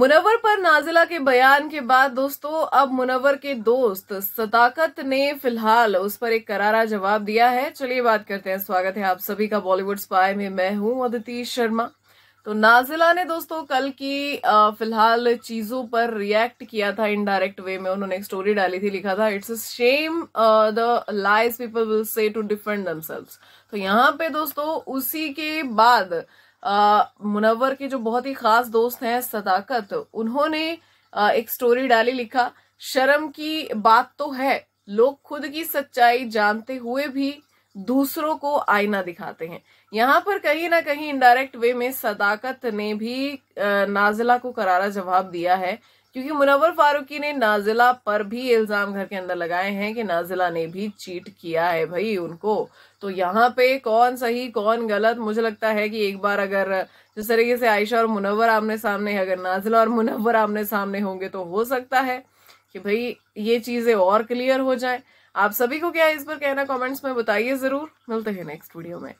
मुनवर पर नाजिला के बयान के बाद दोस्तों अब मुनवर के दोस्त सदाकत ने फिलहाल उस पर एक करारा जवाब दिया है चलिए बात करते हैं स्वागत है आप सभी का बॉलीवुड स्पाई में मैं हूं अदिति शर्मा तो नाजिला ने दोस्तों कल की फिलहाल चीजों पर रिएक्ट किया था इनडायरेक्ट वे में उन्होंने एक स्टोरी डाली थी लिखा था it's a shame the lies people will say to defend themselves तो यहाँ पे दोस्तों उसी के बाद मुनवर के जो बहुत ही खास दोस्त हैं सदाकत उन्होंने एक स्टोरी डाली लिखा शर्म की बात तो है लोग खुद की सच्चाई जानते हुए भी दूसरों को आईना दिखाते हैं यहाँ पर कहीं ना कहीं इनडायरेक्ट वे में सदाकत ने भी नाजिला को करारा जवाब दिया है क्योंकि मुनवर फारूकी ने नाजिला पर भी इल्ज़ाम घर के अंदर लगाए हैं कि नाजिला ने भी चीट किया है भाई उनको तो यहाँ पे कौन सही कौन गलत मुझे लगता है कि एक बार अगर जिस तरीके से आयशा और मुनवर आमने सामने अगर नाजिला और मुनवर आमने सामने होंगे तो हो सकता है कि भाई ये चीज़ें और क्लियर हो जाए आप सभी को क्या इस पर कहना कमेंट्स में बताइए ज़रूर मिलते हैं नेक्स्ट वीडियो में